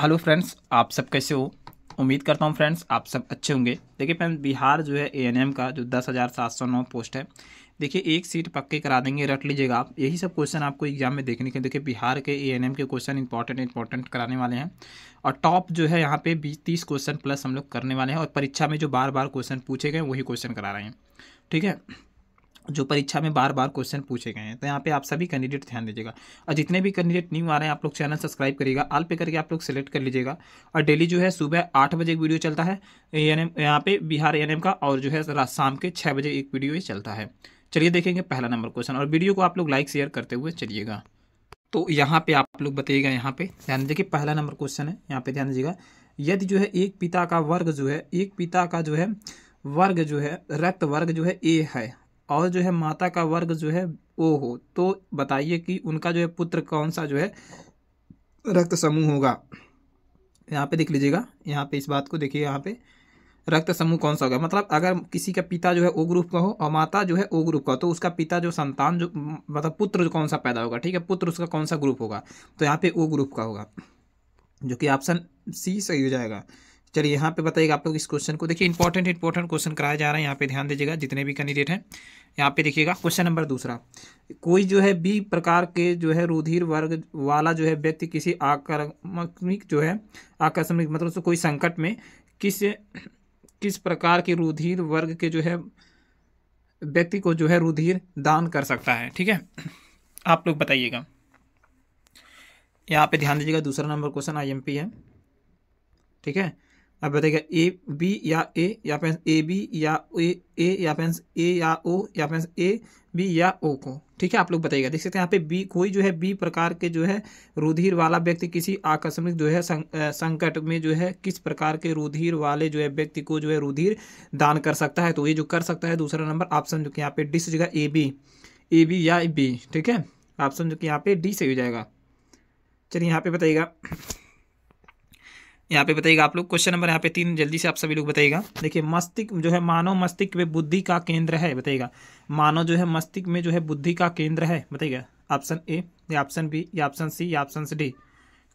hello friends आप सब कैसे हो उम्मीद करता हूँ फ्रेंड्स आप सब अच्छे होंगे देखिए फ्रेंड्स बिहार जो है एएनएम का जो दस हज़ार सात सौ नौ पोस्ट है देखिए एक सीट पक्के करा देंगे रट लीजिएगा आप यही सब क्वेश्चन आपको एग्जाम में देखने के देखिए बिहार के एएनएम के क्वेश्चन इंपॉर्टेंट इंपॉर्टेंट कराने वाले हैं और टॉप जो है यहाँ पे बीस तीस क्वेश्चन प्लस हम लोग करने वाले हैं और परीक्षा में जो बार बार क्वेश्चन पूछे गए वही क्वेश्चन करा रहे हैं ठीक है जो परीक्षा में बार बार क्वेश्चन पूछे गए हैं तो यहाँ पे आप सभी कैंडिडेट ध्यान दीजिएगा और जितने भी कैंडिडेट न्यू आ रहे हैं आप लोग चैनल सब्सक्राइब करिएगा आल पे करके आप लोग सेलेक्ट कर लीजिएगा और डेली जो है सुबह आठ बजे एक वीडियो चलता है एन यहाँ पे बिहार एन का और जो है रात शाम के छः बजे एक वीडियो ये चलता है चलिए देखेंगे पहला नंबर क्वेश्चन और वीडियो को आप लोग लाइक शेयर करते हुए चलिएगा तो यहाँ पे आप लोग बताइएगा यहाँ पे ध्यान देखिए पहला नंबर क्वेश्चन है यहाँ पे ध्यान दीजिएगा यदि जो है एक पिता का वर्ग जो है एक पिता का जो है वर्ग जो है रक्त वर्ग जो है ए है और जो है माता का वर्ग जो है ओ हो तो बताइए कि उनका जो है पुत्र कौन सा जो है रक्त समूह होगा यहाँ पे देख लीजिएगा यहाँ पे इस बात को देखिए यहाँ पे रक्त समूह कौन सा होगा मतलब अगर किसी का पिता जो है ओ ग्रुप का हो और माता जो है ओ ग्रुप का हो तो उसका पिता जो संतान जो मतलब पुत्र जो कौन सा पैदा होगा ठीक है पुत्र उसका कौन सा ग्रुप होगा तो यहाँ पे ओ ग्रुप का होगा जो कि ऑप्शन सी सही हो जाएगा चलिए यहाँ पे बताइएगा आप लोग इस क्वेश्चन को देखिए इंपॉर्टेंट इंपॉर्टेंट क्वेश्चन कराया जा रहा है यहाँ पे ध्यान दीजिएगा जितने भी कैंडिडेट हैं यहाँ पे देखिएगा क्वेश्चन नंबर दूसरा कोई जो है बी प्रकार के जो है रुधिर वर्ग वाला जो है व्यक्ति किसी आक्रामक जो है आकस्मिक मतलब तो कोई संकट में किस किस प्रकार के रुधिर वर्ग के जो है व्यक्ति को जो है रुधिर दान कर सकता है ठीक है आप लोग बताइएगा यहाँ पे ध्यान दीजिएगा दूसरा नंबर क्वेश्चन आईएमपी है ठीक है आप बताइएगा ए बी या ए या फिर ए बी या ए ए या फिर ए या ओ या फिर ए बी या ओ को ठीक है आप लोग बताइएगा देख सकते हैं यहाँ पे बी कोई जो है बी प्रकार के जो है रुधिर वाला व्यक्ति किसी आकस्मिक जो है संकट में जो है किस प्रकार के रुधिर वाले जो है व्यक्ति को जो है रुधिर दान कर सकता है तो ये जो कर सकता है दूसरा नंबर ऑप्शन जो कि यहाँ पे डी से जगह ए बी ए बी या बी ठीक है ऑप्शन जो कि यहाँ पे डी से हो जाएगा चलिए यहाँ पे बताइएगा यहाँ पे बताइएगा आप लोग क्वेश्चन नंबर यहाँ पे तीन जल्दी से आप सभी लोग बताइएगा देखिए मस्तिष्क जो है मानव मस्तिष्क में बुद्धि का केंद्र है बताइएगा मानव जो है मस्तिष्क में जो है बुद्धि का केंद्र है बताइएगा ऑप्शन ए या ऑप्शन बी या ऑप्शन सी या ऑप्शन डी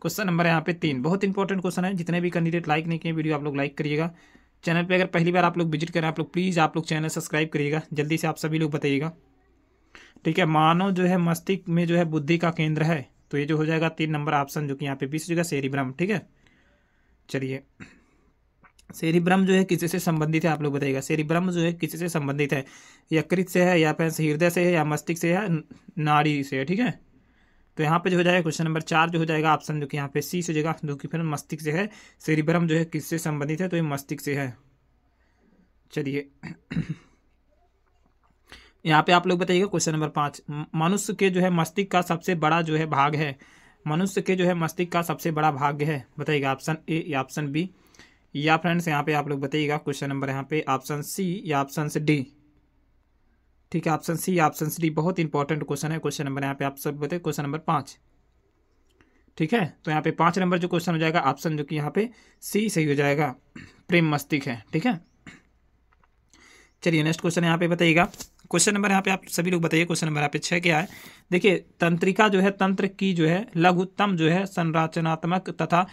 क्वेश्चन नंबर है यहाँ पे तीन बहुत इंपॉर्टेंट क्वेश्चन है जितने भी कैंडिडेट लाइक नहीं किए वीडियो आप लोग लाइक करिएगा चैनल पर अगर पहली बार आप लोग विजिट करें आप लोग प्लीज़ आप लोग चैनल सब्सक्राइब करिएगा जल्दी से आप सभी लोग बताइएगा ठीक है मानव जो है मस्तिष्क में जो है बुद्धि का केंद्र है तो ये जो हो जाएगा तीन नंबर ऑप्शन जो कि यहाँ पे बीस जगह जाएगा ब्रह्म ठीक है चलिए सेरिब्रम जो है किसी से संबंधित है आप लोग बताइएगा सेरिब्रम जो है किसी से संबंधित है यकृत से है या फिर हृदय से है या मस्तिष्क से है नाड़ी से है ठीक है तो यहाँ पे जो हो जाएगा क्वेश्चन नंबर चार जो हो जाएगा ऑप्शन जो कि यहाँ पे सी से जगह जो कि फिर मस्तिष्क से है सेरिब्रम जो है किससे संबंधित है तो ये मस्तिष्क से है चलिए यहाँ पे आप लोग बताइएगा क्वेश्चन नंबर पाँच मनुष्य के जो है मस्तिष्क का सबसे बड़ा जो है भाग है मनुष्य के जो है मस्तिष्क का सबसे बड़ा भाग है बताइएगा ऑप्शन ए या ऑप्शन बी या फ्रेंड्स यहाँ पे आप लोग बताइएगा क्वेश्चन नंबर यहाँ पे ऑप्शन सी या ऑप्शन डी ठीक है ऑप्शन सी ऑप्शन डी बहुत इंपॉर्टेंट क्वेश्चन है क्वेश्चन नंबर यहाँ पे आप सब बताए क्वेश्चन नंबर पाँच ठीक है तो यहाँ पे पाँच नंबर जो क्वेश्चन हो जाएगा ऑप्शन जो कि यहाँ पे सी सही हो जाएगा प्रेम मस्तिष्क है ठीक है चलिए नेक्स्ट क्वेश्चन यहाँ पे बताइएगा क्वेश्चन नंबर यहाँ पे आप सभी लोग बताइए क्वेश्चन नंबर यहाँ पे छः क्या है देखिए तंत्रिका जो है तंत्र की जो है लघुत्तम जो है संरचनात्मक तथा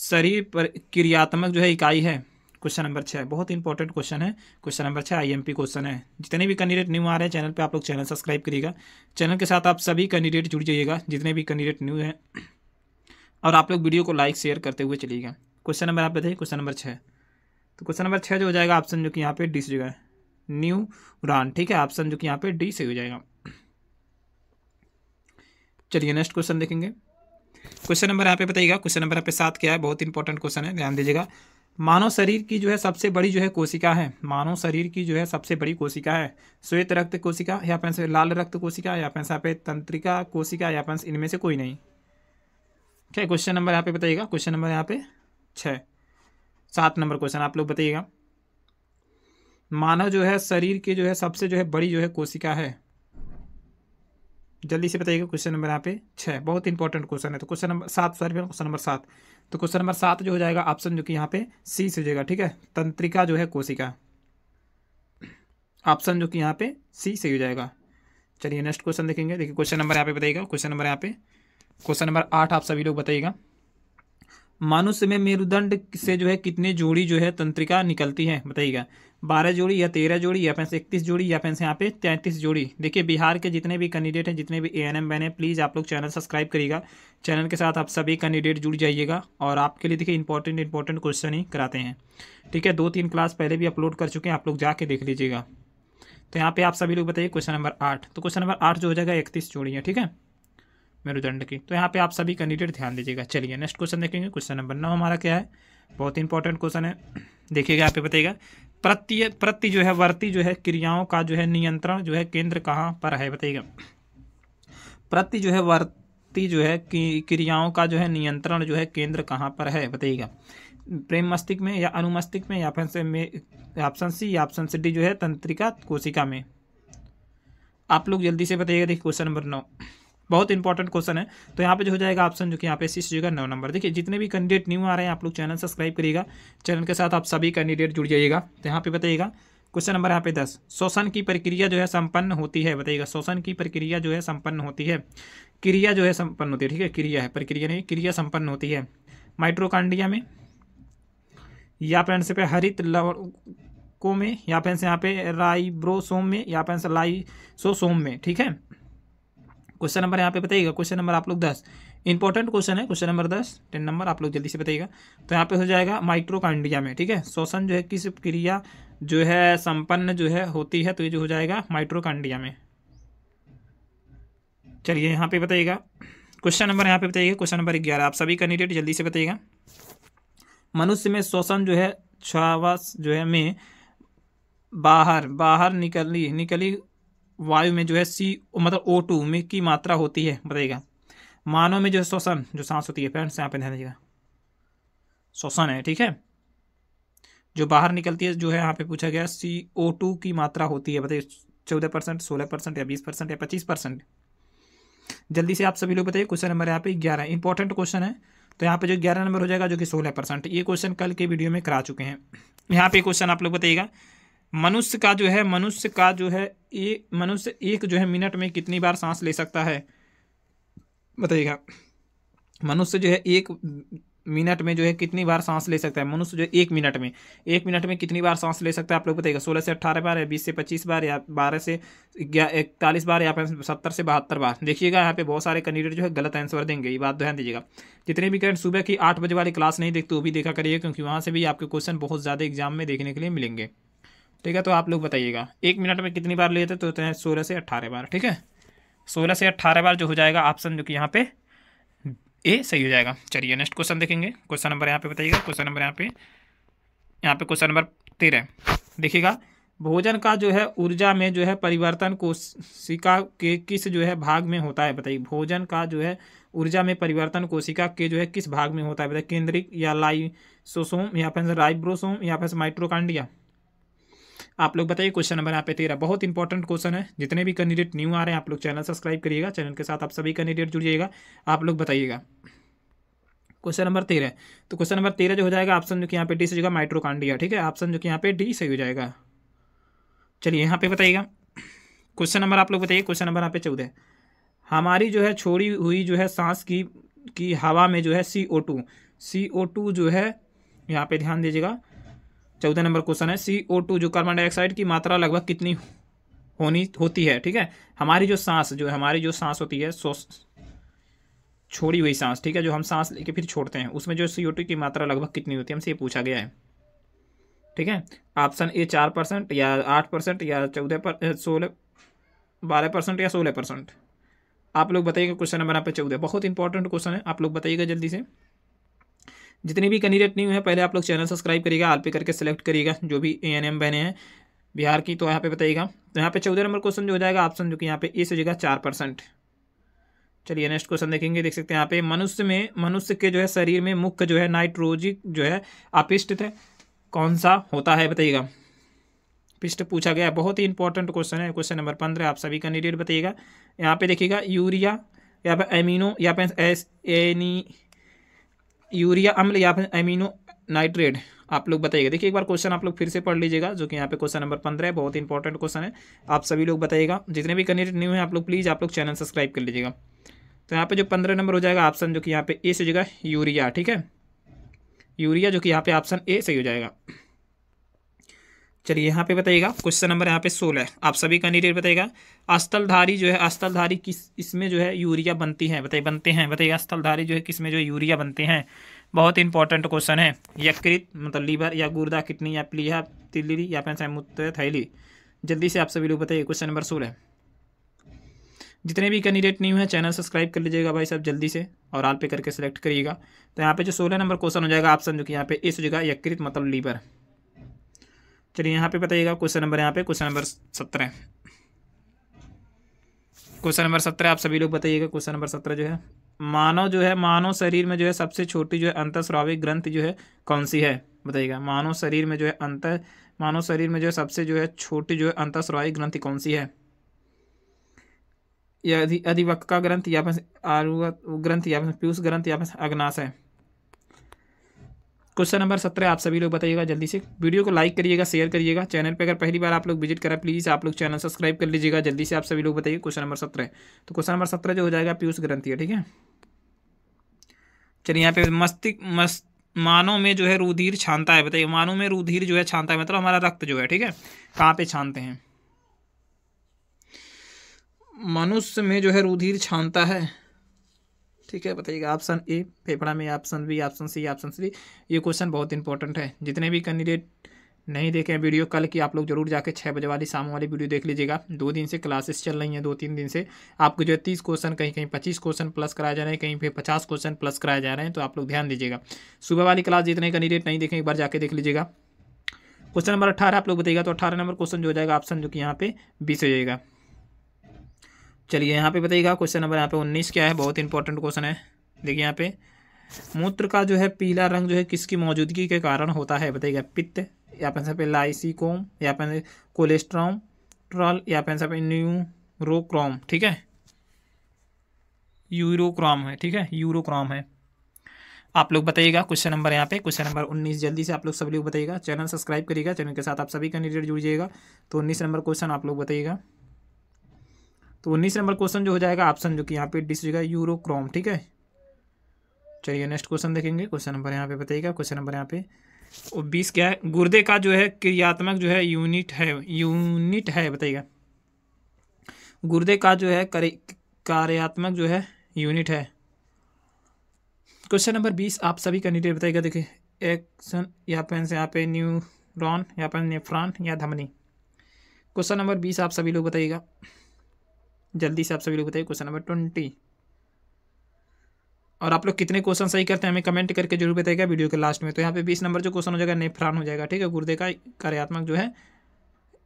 शरीर पर क्रियात्मक जो है इकाई है क्वेश्चन नंबर छः बहुत इंपॉर्टेंट क्वेश्चन है क्वेश्चन नंबर छः आईएमपी क्वेश्चन है जितने भी कैंडिडेट न्यू आ रहे हैं चैनल पे आप लोग चैनल सब्सक्राइब करिएगा चैनल के साथ आप सभी कैंडिडेट जुड़ जाइएगा जितने भी कैंडिडेट न्यू हैं और आप लोग वीडियो को लाइक शेयर करते हुए चलिएगा क्वेश्चन नंबर आप बताइए क्वेश्चन नंबर छः तो क्वेश्चन नंबर छः जो हो जाएगा ऑप्शन जो कि यहाँ पे डिस जगह है रान ठीक है ऑप्शन जो कि यहाँ पे डी सही हो जाएगा चलिए नेक्स्ट क्वेश्चन देखेंगे क्वेश्चन नंबर यहाँ पे बताइएगा क्वेश्चन नंबर यहाँ पे सात क्या है बहुत इंपॉर्टेंट क्वेश्चन है ध्यान दीजिएगा मानव शरीर की जो है सबसे बड़ी जो है कोशिका है मानव शरीर की जो है सबसे बड़ी कोशिका है श्वेत रक्त कोशिका या पैंस लाल रक्त कोशिका या पैंस यहाँ पे तंत्रिका कोशिका या पैंस इनमें से कोई नहीं क्या क्वेश्चन नंबर यहाँ पे बताइएगा क्वेश्चन नंबर यहाँ पे छः सात नंबर क्वेश्चन आप लोग बताइएगा मानव जो है शरीर की जो है सबसे जो है बड़ी जो है कोशिका है जल्दी से बताइएगा क्वेश्चन नंबर यहाँ पे छः बहुत इंपॉर्टेंट क्वेश्चन है तो क्वेश्चन नंबर सात सॉरी क्वेश्चन नंबर सात तो क्वेश्चन नंबर सात जो हो जाएगा ऑप्शन जो कि यहाँ पे सी से हो जाएगा ठीक है तंत्रिका जो है कोशिका ऑप्शन जो कि यहाँ पे सी से हो जाएगा चलिए नेक्स्ट क्वेश्चन देखेंगे देखिए क्वेश्चन नंबर यहाँ पे बताइएगा क्वेश्चन नंबर यहाँ पे क्वेश्चन नंबर आठ आप सभी लोग बताइएगा मानुष्य में मेरुदंड से जो है कितने जोड़ी जो है तंत्रिका निकलती है बताइएगा बारह जोड़ी या तेरह जोड़ी या फिर से इकतीस जोड़ी या फिर से यहाँ पे तैंतीस जोड़ी देखिए बिहार के जितने भी कैंडिडेट हैं जितने भी ए एन एम है प्लीज़ आप लोग चैनल सब्सक्राइब करिएगा चैनल के साथ आप सभी कैंडिडेट जुड़ जाइएगा और आपके लिए देखिए इंपॉर्टेंट इंपॉर्टेंट क्वेश्चन ही कराते हैं ठीक है दो तीन क्लास पहले भी अपलोड कर चुके हैं आप लोग जाके देख लीजिएगा तो यहाँ पे आप सभी लोग बताइए क्वेश्चन नंबर आठ तो क्वेश्चन नंबर आठ जो हो जाएगा इकतीस जोड़ी है ठीक है मेरुदंड की तो यहाँ पे आप सभी कैंडिडेट ध्यान दीजिएगा चलिए नेक्स्ट क्वेश्चन देखेंगे क्वेश्चन नंबर नौ हमारा क्या है बहुत इंपॉर्टेंट क्वेश्चन है देखिएगा आप बताइएगा प्रत्यय प्रति जो है वर्ती जो है क्रियाओं का जो है नियंत्रण जो है केंद्र कहाँ पर है बताइएगा प्रति जो है वर्ती जो है क्रियाओं का जो है नियंत्रण जो है केंद्र कहाँ पर है बताइएगा प्रेम मस्तिष्क में या अनुमस्तिक में या फिर ऑप्शन सी या ऑप्शन सी डी जो है तंत्रिका कोशिका में आप लोग जल्दी से बताइएगा देखिए क्वेश्चन नंबर नौ बहुत इंपॉर्टेंट क्वेश्चन है तो यहाँ पे जो हो जाएगा ऑप्शन जो कि यहाँ पे सी चीज़ नौ नंबर देखिए जितने भी कैंडिडेट न्यू आ रहे हैं आप लोग चैनल सब्सक्राइब करिएगा चैनल के साथ आप सभी कैंडिडेट जुड़ जाइएगा तो यहाँ पे बताइएगा क्वेश्चन नंबर यहाँ पे दस शोषण की प्रक्रिया जो है संपन्न होती है बताइएगा शोषण की प्रक्रिया जो है संपन्न होती है क्रिया जो है संपन्न होती है ठीक है क्रिया है प्रक्रिया नहीं क्रिया संपन्न होती है माइट्रोकांडिया में या फिर आंसर पे हरित लवकों में या फिर आंसर यहाँ पे राइब्रोसोम में या फिर आंसर लाइसोसोम में ठीक है क्वेश्चन नंबर यहाँ पे बताइएगा क्वेश्चन नंबर आप लोग दस इंपॉर्टेंट क्वेश्चन है क्वेश्चन नंबर दस टेन नंबर आप लोग जल्दी से बताइएगा तो यहाँ पे हो जाएगा माइक्रोकांडिया में ठीक है श्वसन जो है किस क्रिया जो है संपन्न जो है होती है तो ये जो हो जाएगा माइक्रोकांडिया में चलिए यहाँ पे बताइएगा क्वेश्चन नंबर यहाँ पे बताइएगा क्वेश्चन नंबर ग्यारह आप सभी कैंडिडेट जल्दी से बताइएगा मनुष्य में श्वसन जो है छावास जो है में बाहर बाहर निकली निकली वायु में जो है सी मतलब ओ टू में की मात्रा होती है बताइएगा मानव में जो है श्वसन जो सांस होती है फ्रेंड्स यहाँ पे ध्यान दीजिएगा श्वसन है ठीक है जो बाहर निकलती है जो है यहाँ पे पूछा गया सी ओ टू की मात्रा होती है बताइए चौदह परसेंट सोलह परसेंट या बीस परसेंट या पच्चीस परसेंट जल्दी से आप सभी लोग बताइए क्वेश्चन नंबर यहाँ पे ग्यारह इंपॉर्टेंट क्वेश्चन है तो यहाँ पे जो ग्यारह नंबर हो जाएगा जो कि सोलह परसेंट ये क्वेश्चन कल के वीडियो में करा चुके हैं यहाँ पे क्वेश्चन आप लोग बताइएगा मनुष्य का जो है मनुष्य का जो है एक मनुष्य एक जो है मिनट में कितनी बार सांस ले सकता है बताइएगा मनुष्य जो है एक मिनट में जो है कितनी बार सांस ले सकता है मनुष्य जो है एक मिनट में एक मिनट में कितनी बार सांस ले सकता है आप लोग बताइएगा सोलह से अट्ठारह बार या बीस से पच्चीस बार या बारह से ग्यारह इकतालीस बार या फिर सत्तर से बहत्तर बार देखिएगा यहाँ पे बहुत सारे कैंडिडेट जो है गलत आंसर देंगे ये बात ध्यान दीजिएगा जितने भी कैंड सुबह की आठ बजे वाली क्लास नहीं देखते वो भी देखा करिए क्योंकि वहाँ से भी आपके क्वेश्चन बहुत ज़्यादा एग्जाम में देखने के लिए मिलेंगे ठीक है तो आप लोग बताइएगा एक मिनट में कितनी बार लेते तो होते हैं सोलह से अट्ठारह बार ठीक है सोलह से अट्ठारह बार जो हो जाएगा ऑप्शन जो कि यहाँ पे ए सही हो जाएगा चलिए नेक्स्ट क्वेश्चन देखेंगे क्वेश्चन नंबर यहाँ पे बताइएगा क्वेश्चन नंबर यहाँ पे यहाँ पे क्वेश्चन नंबर तेरह देखिएगा भोजन का जो है ऊर्जा में जो है परिवर्तन कोशिका के किस जो है भाग में होता है बताइए भोजन का जो है ऊर्जा में परिवर्तन कोशिका के जो है किस भाग में होता है बताइए केंद्रिक या लाइसोसोम या फिर राइब्रोसोम या फिर माइट्रोकांडिया आप लोग बताइए क्वेश्चन नंबर यहाँ पे तेरह बहुत इंपॉर्टेंट क्वेश्चन है जितने भी कैंडिडेट न्यू आ रहे हैं आप लोग चैनल सब्सक्राइब करिएगा चैनल के साथ आप सभी कैंडिडेट जुड़िएगा आप लोग बताइएगा क्वेश्चन नंबर तेरह तो क्वेश्चन नंबर तेरह जो हो जाएगा ऑप्शन जो कि यहाँ पे डी सही होगा माइट्रोकांडिया ठीक है ऑप्शन जो कि यहाँ पे डी सही हो जाएगा चलिए यहाँ पे बताइएगा क्वेश्चन नंबर आप लोग बताइए क्वेश्चन नंबर यहाँ पे चौदह हमारी जो है छोड़ी हुई जो है सांस की की हवा में जो है C O to C O two जो है यहाँ पे ध्यान दीजिएगा चौदह नंबर क्वेश्चन है सी ओ टू जो कार्बन डाइऑक्साइड की मात्रा लगभग कितनी होनी होती है ठीक है हमारी जो सांस जो हमारी जो सांस होती है सो छोड़ी हुई सांस ठीक है जो हम सांस लेके फिर छोड़ते हैं उसमें जो सी ओ टू की मात्रा लगभग कितनी होती है हमसे ये पूछा गया है ठीक है ऑप्शन ए चार परसेंट या आठ परसेंट या चौदह पर सोलह बारह परसेंट या सोलह परसेंट आप लोग बताइएगा क्वेश्चन नंबर यहाँ पर चौदह बहुत इंपॉर्टेंट क्वेश्चन है आप लोग बताइएगा जल्दी से जितने भी कैंडिडेट न्यू है पहले आप लोग चैनल सब्सक्राइब करिएगा आल पे करके सेलेक्ट करिएगा जो भी ए एन एम बहने हैं बिहार की तो यहाँ पे बताइएगा तो यहाँ पे चौदह नंबर क्वेश्चन जो हो जाएगा ऑप्शन जो कि यहाँ पे ए से हो जाएगा चार परसेंट चलिए नेक्स्ट क्वेश्चन देखेंगे देख सकते हैं यहाँ पे मनुष्य में मनुष्य के जो है शरीर में मुख्य जो है नाइट्रोजिक जो है अपिष्ट कौन सा होता है बताइएगा पिष्ट पूछा गया बहुत ही इंपॉर्टेंट क्वेश्चन है क्वेश्चन नंबर पंद्रह आप सभी कैंडिडेट बताइएगा यहाँ पे देखिएगा यूरिया या फिर एमिनो या फिर एस एनी यूरिया अम्ल या फिर एमिनो नाइट्रेट आप लोग बताइएगा देखिए एक बार क्वेश्चन आप लोग फिर से पढ़ लीजिएगा जो कि यहाँ पे क्वेश्चन नंबर पंद्रह है बहुत इंपॉर्टेंट क्वेश्चन है आप सभी लोग बताइएगा जितने भी कैंडिडेट न्यू हैं आप लोग प्लीज़ आप लोग चैनल सब्सक्राइब कर लीजिएगा तो यहाँ पे जो पंद्रह नंबर हो जाएगा ऑप्शन जो कि यहाँ पे ए से हो जाएगा यूरिया ठीक है यूरिया जो कि यहाँ पे ऑप्शन ए सही हो जाएगा चलिए यहाँ पे बताइएगा क्वेश्चन नंबर यहाँ पे सोलह आप सभी कैंडिडेट बताइएगा अस्थलधारी जो है अस्थलधारी किस इसमें जो है यूरिया बनती है बताइए बनते हैं बताइए अस्थलधारी जो है किसमें जो है यूरिया बनते हैं बहुत इंपॉर्टेंट क्वेश्चन है यकृत मतलब लीवर या गुर्दा किडनी या प्लीहा तिलरी या फिर थैली जल्दी से आप सभी लोग बताइए क्वेश्चन नंबर सोलह जितने भी कैंडिडेट न्यू हैं चैनल सब्सक्राइब कर लीजिएगा भाई साहब जल्दी से और आल पे करके सेलेक्ट करिएगा तो यहाँ पे जो सोलह नंबर क्वेश्चन हो जाएगा ऑप्शन जो कि यहाँ पे इस जगह यकृत मतलब लीवर चलिए यहाँ पे बताइएगा क्वेश्चन नंबर यहाँ पे क्वेश्चन नंबर सत्रह क्वेश्चन नंबर सत्रह आप सभी लोग बताइएगा क्वेश्चन नंबर सत्रह जो है मानव जो है मानव शरीर में जो है सबसे छोटी जो है स्वाविक ग्रंथ जो है कौन सी है बताइएगा मानव शरीर में जो है अंत मानव शरीर में जो है सबसे जो है छोटी जो है अंतस्रावी ग्रंथ कौन सी है यह अधिवक्का ग्रंथ या फिर आरुआ ग्रंथ या फिर पीयूष ग्रंथ या फिर अग्नाश है क्वेश्चन नंबर सत्रह आप सभी लोग बताइएगा जल्दी से वीडियो को लाइक करिएगा शेयर करिएगा चैनल पर अगर पहली बार आप लोग विजिट करें प्लीज़ आप लोग चैनल सब्सक्राइब कर लीजिएगा जल्दी से आप सभी लोग बताइए क्वेश्चन नंबर सत्रह तो क्वेश्चन नंबर सत्रह जो हो जाएगा पीयूष ग्रंथी है ठीक है चलिए यहाँ पे मस्तिष्क मस्त मानव में जो है रुधिर छानता है बताइए मानव में रुधिर जो है छानता है मतलब हमारा रक्त जो है ठीक है कहाँ पे छानते हैं मनुष्य में जो है रुधिर छानता है ठीक है बताइएगा ऑप्शन ए फेफड़ा में option B option C option C ये क्वेश्चन बहुत इंपॉर्टेंट है जितने भी कैंडिडेट नहीं देखे हैं वीडियो कल की आप लोग जरूर जाके छः बजे वाली शाम वाली वीडियो देख लीजिएगा दो दिन से क्लासेस चल रही हैं दो तीन दिन से आपको जो है तीस क्वेश्चन कहीं कहीं पच्चीस क्वेश्चन प्लस कराए जा रहे हैं कहीं फिर पचास क्वेश्चन प्लस कराए जा रहे हैं तो आप लोग ध्यान दीजिएगा सुबह वाली क्लास जितने कैंडिडेट नहीं देखें एक बार जाके देख लीजिएगा क्वेश्चन नंबर अठारह आप लोग बताइएगा तो अठारह नंबर क्वेश्चन जो हो जाएगा ऑप्शन जो कि यहाँ पे बीस हो जाएगा चलिए यहाँ पे बताइएगा क्वेश्चन नंबर यहाँ पे उन्नीस क्या है बहुत इंपॉर्टेंट क्वेश्चन है देखिए यहाँ पे मूत्र का जो है पीला रंग जो है किसकी मौजूदगी के कारण होता है बताइएगा पित्त या फिर पे लाइसिकोम या फिर कोलेस्ट्रॉम ट्रॉल या फिर पे न्यूरोक्रोम ठीक है यूरोक्रॉम है ठीक है यूरोक्रॉम है आप लोग बताइएगा क्वेश्चन नंबर यहाँ पे क्वेश्चन नंबर उन्नीस जल्दी से आप लोग सभी लोग बताइएगा चैनल सब्सक्राइब करिएगा चैनल के साथ आप सभी कैंडिडेट जुड़ जाइएगा तो उन्नीस नंबर क्वेश्चन आप लोग बताइएगा तो उन्नीस नंबर क्वेश्चन जो हो जाएगा ऑप्शन जो कि यहाँ पे डिस यूरोक्रोम ठीक है चलिए नेक्स्ट क्वेश्चन देखेंगे क्वेश्चन नंबर यहाँ पे बताइएगा क्वेश्चन नंबर यहाँ पे और बीस क्या है गुर्दे का जो है क्रियात्मक जो है यूनिट है यूनिट है बताइएगा गुर्दे का जो है कार्यात्मक जो है यूनिट है क्वेश्चन नंबर बीस आप सभी कैंडिडेट बताइएगा देखिए एक्शन या पेन से यहाँ पे न्यूरॉन या पेन नेफ्रॉन या धमनी क्वेश्चन नंबर बीस आप सभी लोग बताइएगा जल्दी से आप सभी लोग बताइए क्वेश्चन नंबर ट्वेंटी और आप लोग कितने क्वेश्चन सही करते हैं हमें कमेंट करके जरूर बताएगा वीडियो के लास्ट में तो यहाँ पे बीस नंबर जो क्वेश्चन हो जाएगा नेफ्रान हो जाएगा ठीक है गुर्दे का कार्यात्मक जो है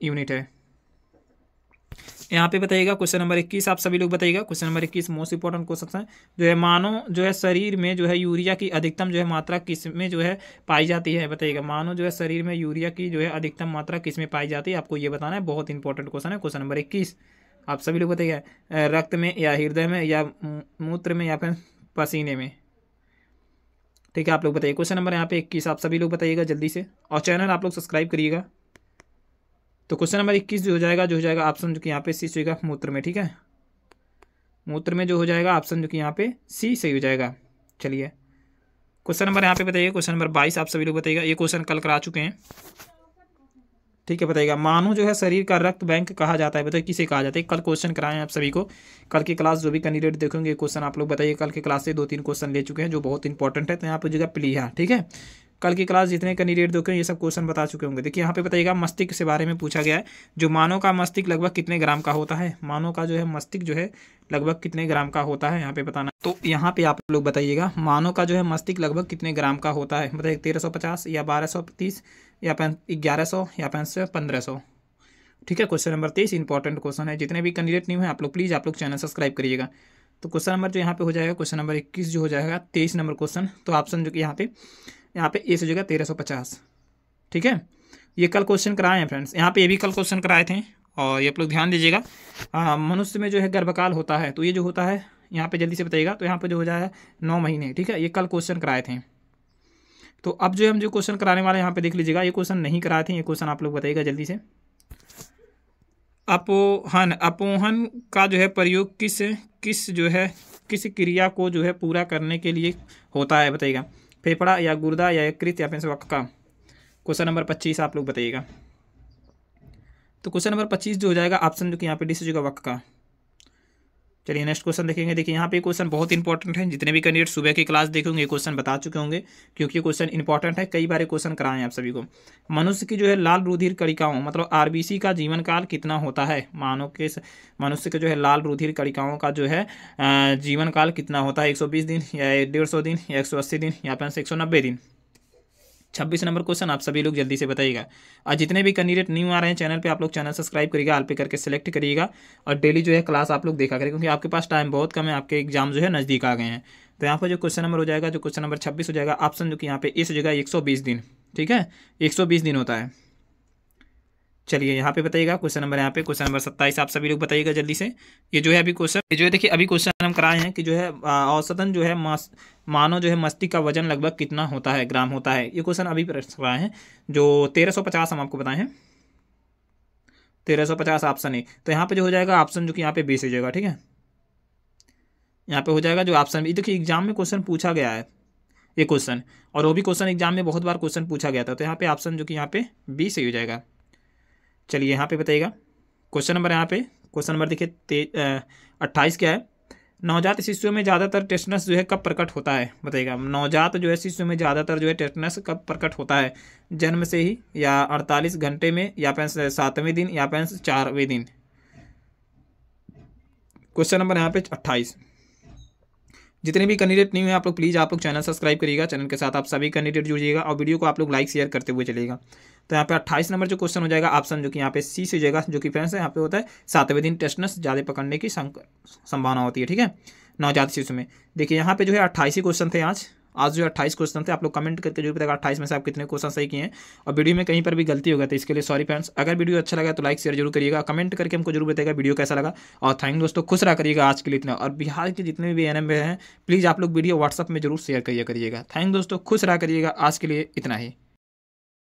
यूनिट है यहाँ पे बताइएगा क्वेश्चन नंबर इक्कीस आप सभी लोग बताइएगा क्वेश्चन नंबर इक्कीस मोस्ट इंपॉर्टेंट क्वेश्चन है जो है मानव जो है शरीर में जो है यूरिया की अधिकतम जो है मात्रा किस में जो है पाई जाती है बताइएगा मानव जो है शरीर में यूरिया की जो है अधिकतम मात्रा किस में पाई जाती है आपको ये बताना है बहुत इंपॉर्टेंट क्वेश्चन है क्वेश्चन नंबर इक्कीस आप सभी लोग बताइए रक्त में या हृदय में या मूत्र में या फिर पसीने में ठीक है आप लोग बताइए क्वेश्चन नंबर यहाँ पे इक्कीस आप सभी लोग बताइएगा जल्दी से और चैनल आप लोग सब्सक्राइब करिएगा तो क्वेश्चन नंबर इक्कीस जो हो जाएगा जो हो जाएगा ऑप्शन जो कि यहाँ पे सी सही मूत्र में ठीक है मूत्र में जो हो जाएगा ऑप्शन जो कि यहाँ पे सी सही हो जाएगा चलिए क्वेश्चन नंबर यहाँ पे बताइए क्वेश्चन नंबर बाईस आप सभी लोग बताइएगा ये क्वेश्चन कल करा चुके हैं ठीक है बताइएगा मानो जो है शरीर का रक्त बैंक कहा जाता है बताइए किसे कहा जाता है कल क्वेश्चन कराएं आप सभी को कल की क्लास जो भी कैंडिडेट देखेंगे क्वेश्चन आप लोग बताइए कल की क्लास से दो तीन क्वेश्चन ले चुके हैं जो बहुत इंपॉर्टेंट है तो यहाँ पर जगह प्लीहा ठीक है कल की क्लास जितने कैंडिडेट देखें ये सब क्वेश्चन बता चुके होंगे देखिए यहाँ पे बताइएगा मस्तिष्क के बारे में पूछा गया है जो मानव का मस्तिष्क लगभग कितने ग्राम का होता है मानव का जो है मस्तिष्क जो है लगभग कितने ग्राम का होता है यहाँ पे बताना तो यहाँ पे आप लोग बताइएगा मानव का जो है मस्तिष्क लगभग कितने ग्राम का होता है बताइए तेरह या बारह या पे ग्यारह सौ या यहाँ सौ पंद्रह सौ ठीक है क्वेश्चन नंबर तेईस इंपॉर्टेंट क्वेश्चन है जितने भी कैंडिडेट न्यू हैं आप लोग प्लीज़ आप लोग चैनल सब्सक्राइब करिएगा तो क्वेश्चन नंबर जो यहाँ पे हो जाएगा क्वेश्चन नंबर इक्कीस जो हो जाएगा तेईस नंबर क्वेश्चन तो ऑप्शन जो कि यहाँ पे यहाँ पे ए से हो जाएगा तेरह सौ पचास ठीक है ये कल क्वेश्चन कराए हैं फ्रेंड्स यहाँ पे ये भी कल क्वेश्चन कराए थे और ये आप लोग ध्यान दीजिएगा हाँ, मनुष्य में जो है गर्भकाल होता है तो ये जो होता है यहाँ पे जल्दी से बताइएगा तो यहाँ पे जो हो जाएगा नौ महीने ठीक है ये कल क्वेश्चन कराए थे तो अब जो हम जो क्वेश्चन कराने वाले यहाँ पे देख लीजिएगा ये क्वेश्चन नहीं कराए थे ये क्वेश्चन आप लोग बताइएगा जल्दी से अपोहन अपोहन का जो है प्रयोग किस किस जो है किस क्रिया को जो है पूरा करने के लिए होता है बताइएगा फेफड़ा या गुर्दा या कृत या पेंसवक का क्वेश्चन नंबर पच्चीस आप लोग बताइएगा तो क्वेश्चन नंबर पच्चीस जो हो जाएगा ऑप्शन जो कि यहाँ पे डिस हो का चलिए नेक्स्ट क्वेश्चन देखेंगे देखिए यहाँ पे क्वेश्चन बहुत इंपॉर्टेंट है जितने भी कैंडिडेट सुबह की क्लास देखेंगे क्वेश्चन बता चुके होंगे क्योंकि क्वेश्चन इंपॉर्टेंट है कई बार क्वेश्चन कराए हैं आप सभी को मनुष्य की जो है लाल रुधिर कड़िकाओं मतलब आरबीसी का जीवन काल कितना होता है मानव के मनुष्य के जो है लाल रुधिर कड़िकाओं का जो है जीवन काल कितना होता है एक दिन या डेढ़ दिन या एक दिन या फिर एक दिन छब्बीस नंबर क्वेश्चन आप सभी लोग जल्दी से बताइएगा और जितने भी कैंडिडेट न्यू आ रहे हैं चैनल पे आप लोग चैनल सब्सक्राइब करिएगा आल पे करके सेलेक्ट करिएगा और डेली जो है क्लास आप लोग देखा करें क्योंकि आपके पास टाइम बहुत कम है आपके एग्जाम जो है नज़दीक आ गए हैं तो यहाँ पर जो क्वेश्चन नंबर हो जाएगा जो क्वेश्चन नंबर छब्बीस हो जाएगा ऑप्शन जो कि यहाँ पे इस जगह एक दिन ठीक है एक दिन होता है चलिए यहाँ पे बताइएगा क्वेश्चन नंबर यहाँ पे क्वेश्चन नंबर सत्ताईस आप सभी लोग बताइएगा जल्दी से ये जो है अभी क्वेश्चन ये जो है देखिए अभी क्वेश्चन हम कराए हैं कि जो है औसतन जो है मास मानो जो है मस्ती का वजन लगभग कितना होता है ग्राम होता है ये क्वेश्चन अभी कराए हैं जो तेरह हम आपको बताए हैं तेरह सौ पचास ऑप्शन है तो यहाँ पे जो हो जाएगा ऑप्शन जो कि यहाँ पे बीस हो जाएगा ठीक है यहाँ पे हो जाएगा जो ऑप्शन बी देखिए एग्जाम में क्वेश्चन पूछा गया है ये क्वेश्चन और वो भी क्वेश्चन एग्जाम में बहुत बार क्वेश्चन पूछा गया था तो यहाँ पे ऑप्शन जो कि यहाँ पे बी सही हो जाएगा चलिए यहाँ पे बताइएगा क्वेश्चन नंबर यहाँ पे क्वेश्चन नंबर देखिए अट्ठाईस क्या है नवजात शिशुओं में ज़्यादातर टेस्टनस जो है कब प्रकट होता है बताइएगा नवजात जो है शिशु में ज़्यादातर जो है टेस्टनस कब प्रकट होता है जन्म से ही या अड़तालीस घंटे में या पैंस सातवें दिन या पैंस चारवें दिन क्वेश्चन नंबर यहाँ पे अट्ठाईस जितने भी कैंडिडेट नहीं हैं आप लोग प्लीज़ आप लोग चैनल सब्सक्राइब करिएगा चैनल के साथ आप सभी कैंडिडेट जुड़िएगा और वीडियो को आप लोग लाइक शेयर करते हुए चलेगा तो यहाँ पे अट्ठाईस नंबर जो क्वेश्चन हो जाएगा ऑप्शन जो कि यहाँ पे सी से जाएगा जो कि फ्रेंड्स यहाँ पे होता है सातवें दिन टेस्टनेस ज़्यादा पकड़ने की संभावना होती है ठीक है नवजात शिशु में देखिए यहाँ पे जो है अट्ठाईस ही क्वेश्चन थे आज आज जो अट्ठाईस क्वेश्चन थे आप लोग कमेंट करके जो भी बताएगा अट्ठाईस में से आप कितने क्वेश्चन सही किए हैं और वीडियो में कहीं पर भी गलती हो गया तो इसके लिए सॉरी फ्रेंड्स अगर वीडियो अच्छा लगा तो लाइक शेयर जरूर करिएगा कमेंट करके हमको जरूर बताएगा वीडियो कैसा लगा और थैंक दोस्तों खुश रहा करिएगा आज के लिए इतना और बिहार के जितने भी एन हैं प्लीज़ आप लोग वीडियो व्हाट्सअप में जरूर शेयर करिए करिएगा थैंक दोस्तों खुश रहा करिएगा आज के लिए इतना ही